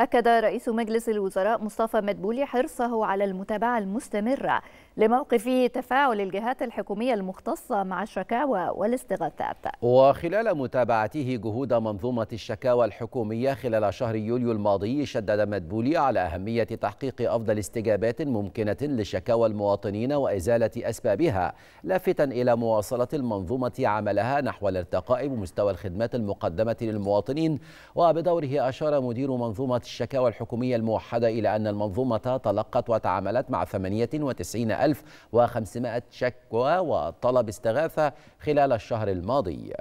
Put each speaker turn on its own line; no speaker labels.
أكد رئيس مجلس الوزراء مصطفى مدبولي حرصه على المتابعة المستمرة لموقف تفاعل الجهات الحكومية المختصة مع الشكاوى والاستغاثات
وخلال متابعته جهود منظومة الشكاوى الحكومية خلال شهر يوليو الماضي شدد مدبولي على أهمية تحقيق أفضل استجابات ممكنة لشكاوى المواطنين وإزالة أسبابها لافتا إلى مواصلة المنظومة عملها نحو الارتقاء بمستوى الخدمات المقدمة للمواطنين وبدوره أشار مدير منظومة الشكاوى الحكومية الموحدة إلى أن المنظومة تلقت وتعاملت مع 98 ألف 1500 شكوى وطلب استغاثة خلال الشهر الماضي